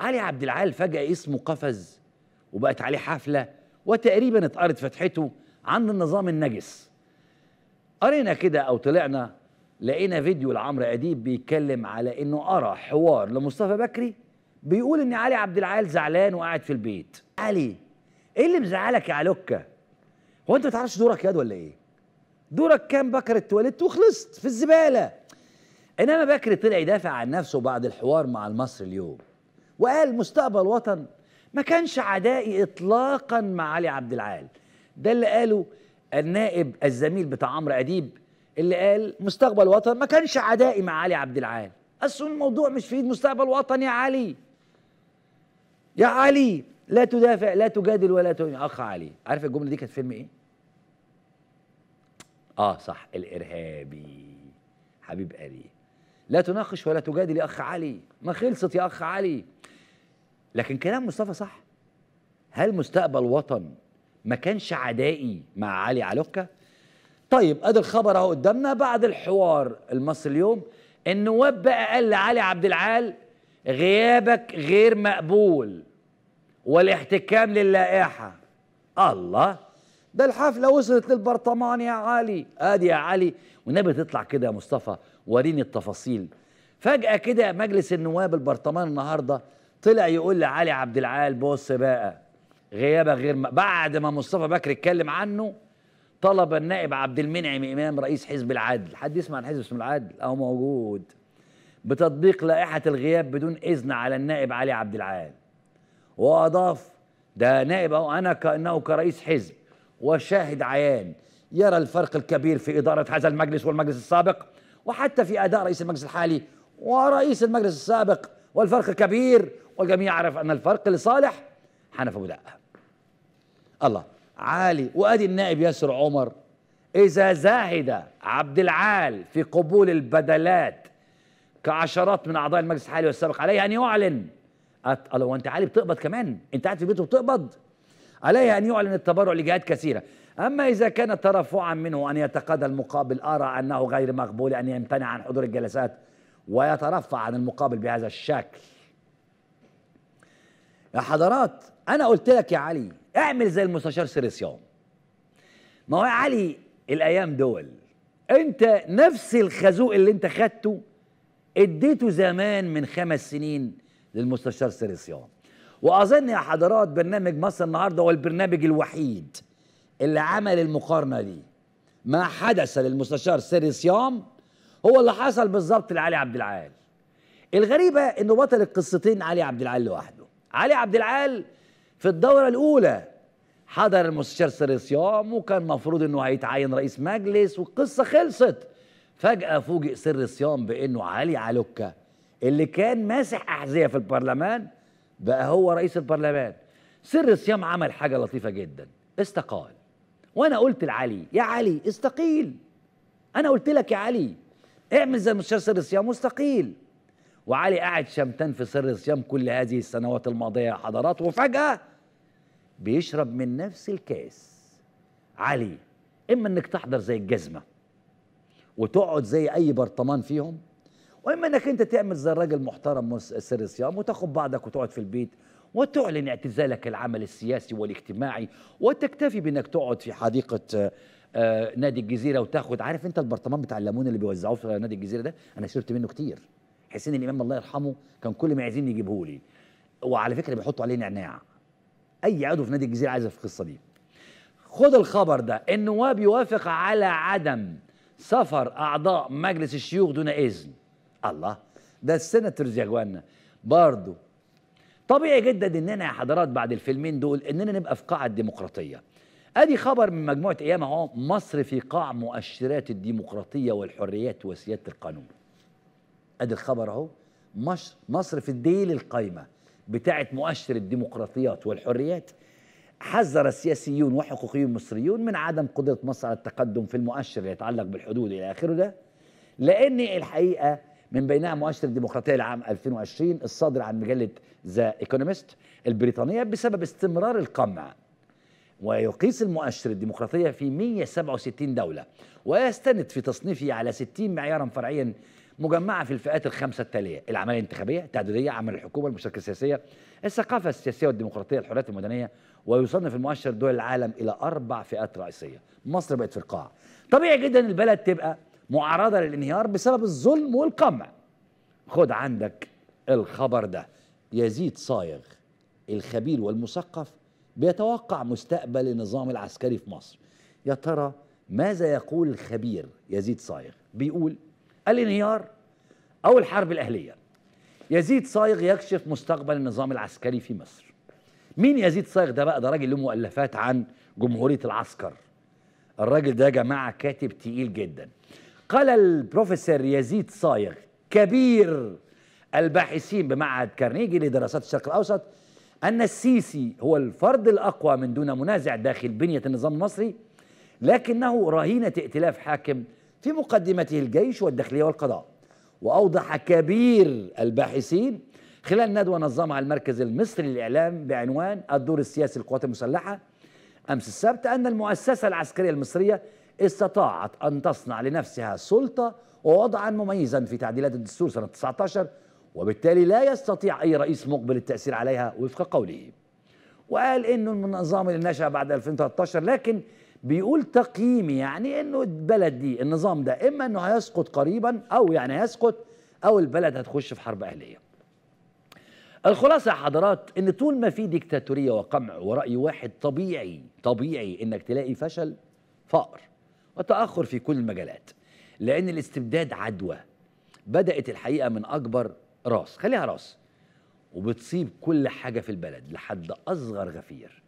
علي عبد العال فجأة اسمه قفز وبقت عليه حفلة وتقريبا اتقرت فتحته عن النظام النجس قرينا كده أو طلعنا لقينا فيديو لعمرو أديب بيتكلم على إنه أرى حوار لمصطفى بكري بيقول إن علي عبد العال زعلان وقاعد في البيت علي إيه اللي مزعلك يا علوكة؟ هو أنت ما تعرفش دورك ياد ولا إيه؟ دورك كان بكر اتولدت وخلصت في الزبالة إنما بكري طلع يدافع عن نفسه بعد الحوار مع المصري اليوم وقال مستقبل وطن ما كانش عدائي اطلاقا مع علي عبد العال ده اللي قاله النائب الزميل بتاع عمرو اديب اللي قال مستقبل وطن ما كانش عدائي مع علي عبد العال اصل الموضوع مش في ايد مستقبل وطن يا علي يا علي لا تدافع لا تجادل ولا تهين اخ علي عارف الجمله دي كانت فيلم ايه اه صح الارهابي حبيب قلبي لا تناقش ولا تجادل يا اخ علي ما خلصت يا اخ علي لكن كلام مصطفى صح هل مستقبل وطن ما كانش عدائي مع علي علوكة طيب ادي الخبر اهو قدامنا بعد الحوار المصري اليوم النواب بقى قال لعلي عبد العال غيابك غير مقبول والاحتكام للائحه الله ده الحفله وصلت للبرطمان يا علي ادي يا علي والنبي تطلع كده يا مصطفى وريني التفاصيل فجاه كده مجلس النواب البرطمان النهارده طلع يقول لعلي عبد العال بص بقى غيابه غير ما بعد ما مصطفى بكر اتكلم عنه طلب النائب عبد المنعم امام رئيس حزب العدل حد يسمع عن حزب اسمه العدل اهو موجود بتطبيق لائحه الغياب بدون اذن على النائب علي عبد العال واضاف ده نائب اهو انا كانه كرئيس حزب وشاهد عيان يرى الفرق الكبير في اداره هذا المجلس والمجلس السابق وحتى في اداء رئيس المجلس الحالي ورئيس المجلس السابق والفرق كبير والجميع عرف أن الفرق لصالح ابو لا الله عالي وأدي النائب ياسر عمر إذا زاهد عبد العال في قبول البدلات كعشرات من أعضاء المجلس الحالي والسابق عليه أن يعلن الله وأنت عالي بتقبض كمان أنت قاعد في بيته بتقبض عليه أن يعلن التبرع لجهات كثيرة أما إذا كان ترفعا منه أن يتقاضى المقابل أرى أنه غير مقبول أن يمتنع عن حضور الجلسات ويترفع عن المقابل بهذا الشكل يا حضرات انا قلت لك يا علي اعمل زي المستشار سيريسيون ما هو يا علي الايام دول انت نفس الخازوق اللي انت خدته اديته زمان من خمس سنين للمستشار سيريسيون واظن يا حضرات برنامج مصر النهارده هو البرنامج الوحيد اللي عمل المقارنه دي ما حدث للمستشار سيريسيوم هو اللي حصل بالظبط لعلي عبد العال الغريبه انه بطل القصتين علي عبد العال لوحده علي عبد العال في الدوره الاولى حضر المستشار سر صيام وكان مفروض انه هيتعين رئيس مجلس والقصه خلصت فجاه فوجئ سر صيام بانه علي علوكه اللي كان ماسح احذيه في البرلمان بقى هو رئيس البرلمان سر صيام عمل حاجه لطيفه جدا استقال وانا قلت لعلي يا علي استقيل انا قلت لك يا علي اعمل زي مستشار سر الصيام مستقيل وعلي قاعد شمتان في سر الصيام كل هذه السنوات الماضيه يا حضرات وفجاه بيشرب من نفس الكاس علي اما انك تحضر زي الجزمه وتقعد زي اي برطمان فيهم واما انك انت تعمل زي الراجل المحترم سر الصيام وتاخد بعضك وتقعد في البيت وتعلن اعتزالك العمل السياسي والاجتماعي وتكتفي بانك تقعد في حديقه آه نادي الجزيره وتاخد عارف انت البرطمان بتاع الليمون اللي بيوزعوه في نادي الجزيره ده انا شربت منه كتير حسين الامام الله يرحمه كان كل ما عايزين يجيبه لي وعلى فكره بيحطوا عليه نعناع اي عضو في نادي الجزيره عايزه في القصه دي خد الخبر ده النواب يوافق على عدم سفر اعضاء مجلس الشيوخ دون اذن الله ده السناتورز يا جوانا برضه طبيعي جدا اننا يا حضرات بعد الفيلمين دول اننا نبقى في قاعه ديمقراطيه ادي خبر من مجموعه ايام اهو مصر في قاع مؤشرات الديمقراطيه والحريات وسياده القانون ادي الخبر اهو مصر في الديل القايمه بتاعه مؤشر الديمقراطيات والحريات حذر السياسيون وحقوقيون مصريون من عدم قدره مصر على التقدم في المؤشر اللي يتعلق بالحدود الى اخره ده لان الحقيقه من بينها مؤشر الديمقراطيه لعام 2020 الصادر عن مجله ذا ايكونومست البريطانيه بسبب استمرار القمع ويقيس المؤشر الديمقراطية في 167 دولة ويستند في تصنيفه على 60 معيارا فرعيا مجمعة في الفئات الخمسة التالية العملية الانتخابية التعددية عمل الحكومة المشاركة السياسية الثقافة السياسية والديمقراطية الحريات المدنية ويصنف المؤشر دول العالم إلى أربع فئات رئيسية مصر بقت في القاع طبيعي جدا البلد تبقى معرضة للانهيار بسبب الظلم والقمع خد عندك الخبر ده يزيد صايغ الخبير والمثقف بيتوقع مستقبل النظام العسكري في مصر يا ترى ماذا يقول الخبير يزيد صايغ بيقول الانهيار أو الحرب الأهلية يزيد صايغ يكشف مستقبل النظام العسكري في مصر مين يزيد صايغ ده بقى ده راجل له مؤلفات عن جمهورية العسكر الراجل ده يا جماعة كاتب تقيل جدا قال البروفيسور يزيد صايغ كبير الباحثين بمعهد كارنيجي لدراسات الشرق الأوسط أن السيسي هو الفرد الأقوى من دون منازع داخل بنية النظام المصري لكنه رهينة ائتلاف حاكم في مقدمته الجيش والداخلية والقضاء وأوضح كبير الباحثين خلال ندوة نظمها المركز المصري للإعلام بعنوان الدور السياسي للقوات المسلحة أمس السبت أن المؤسسة العسكرية المصرية استطاعت أن تصنع لنفسها سلطة ووضعا مميزا في تعديلات الدستور سنة 19 وبالتالي لا يستطيع أي رئيس مقبل التأثير عليها وفق قوله وقال انه النظام اللي نشا بعد 2013 لكن بيقول تقييمي يعني انه البلد دي النظام ده اما انه هيسقط قريبا او يعني هيسقط او البلد هتخش في حرب اهليه. الخلاصه يا حضرات ان طول ما في ديكتاتوريه وقمع وراي واحد طبيعي طبيعي انك تلاقي فشل فقر وتاخر في كل المجالات لان الاستبداد عدوى بدات الحقيقه من اكبر راس خليها راس وبتصيب كل حاجه في البلد لحد اصغر غفير